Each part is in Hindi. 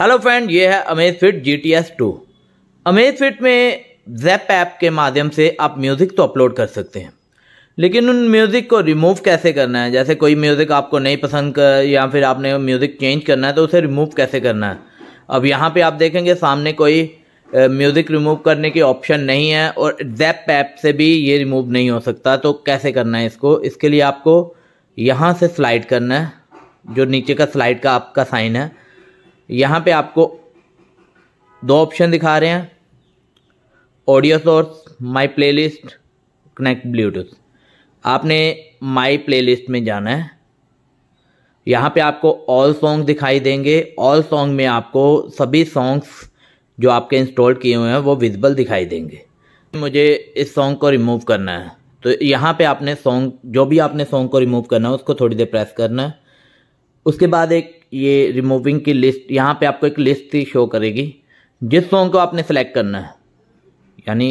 हेलो फ्रेंड ये है Amazfit G T S two Amazfit में जैप ऐप के माध्यम से आप म्यूज़िक तो अपलोड कर सकते हैं लेकिन उन म्यूज़िक को रिमूव कैसे करना है जैसे कोई म्यूज़िक आपको नहीं पसंद कर या फिर आपने म्यूज़िक चेंज करना है तो उसे रिमूव कैसे करना है अब यहाँ पे आप देखेंगे सामने कोई म्यूज़िक रिमूव करने की ऑप्शन नहीं है और जैप ऐप से भी ये रिमूव नहीं हो सकता तो कैसे करना है इसको इसके लिए आपको यहाँ से स्लाइड करना है जो नीचे का स्लाइड का आपका साइन है यहाँ पे आपको दो ऑप्शन दिखा रहे हैं audio source my playlist connect bluetooth आपने माय प्लेलिस्ट में जाना है यहाँ पे आपको ऑल सॉन्ग दिखाई देंगे ऑल सॉन्ग में आपको सभी सॉन्ग्स जो आपके इंस्टॉल किए हुए हैं वो विजिबल दिखाई देंगे मुझे इस सॉन्ग को रिमूव करना है तो यहाँ पे आपने सॉन्ग जो भी आपने सॉन्ग को रिमूव करना है उसको थोड़ी देर प्रेस करना है उसके बाद एक ये रिमूविंग की लिस्ट यहाँ पे आपको एक लिस्ट ही शो करेगी जिस सॉन्ग को आपने सेलेक्ट करना है यानी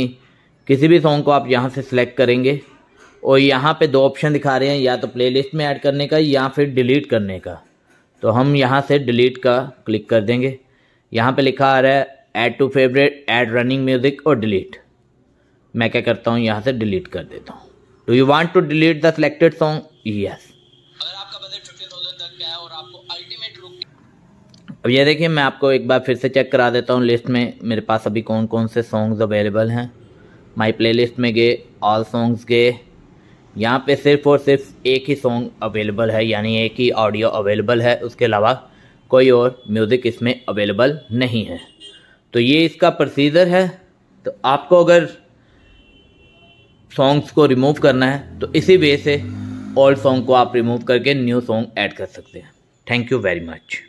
किसी भी सॉन्ग को आप यहाँ से सिलेक्ट करेंगे और यहाँ पे दो ऑप्शन दिखा रहे हैं या तो प्लेलिस्ट में ऐड करने का या फिर डिलीट करने का तो हम यहाँ से डिलीट का क्लिक कर देंगे यहाँ पे लिखा आ रहा है add to favourite add running music और डिलीट मैं क्या करता हूँ यहाँ से डिलीट कर देता हूँ do you want to delete the selected song yes तो अब ये देखिए मैं आपको एक बार फिर से चेक करा देता हूँ लिस्ट में मेरे पास अभी कौन कौन से सॉन्ग्स अवेलेबल हैं माय प्लेलिस्ट में गए ऑल सॉन्ग्स गए यहाँ पे सिर्फ और सिर्फ एक ही सॉन्ग अवेलेबल है यानी एक ही ऑडियो अवेलेबल है उसके अलावा कोई और म्यूज़िक इसमें अवेलेबल नहीं है तो ये इसका प्रोसीजर है तो आपको अगर सॉन्ग्स को रिमूव करना है तो इसी वे से ओल्ड सॉन्ग को आप रिमूव करके न्यू सॉन्ग ऐड कर सकते हैं थैंक यू वेरी मच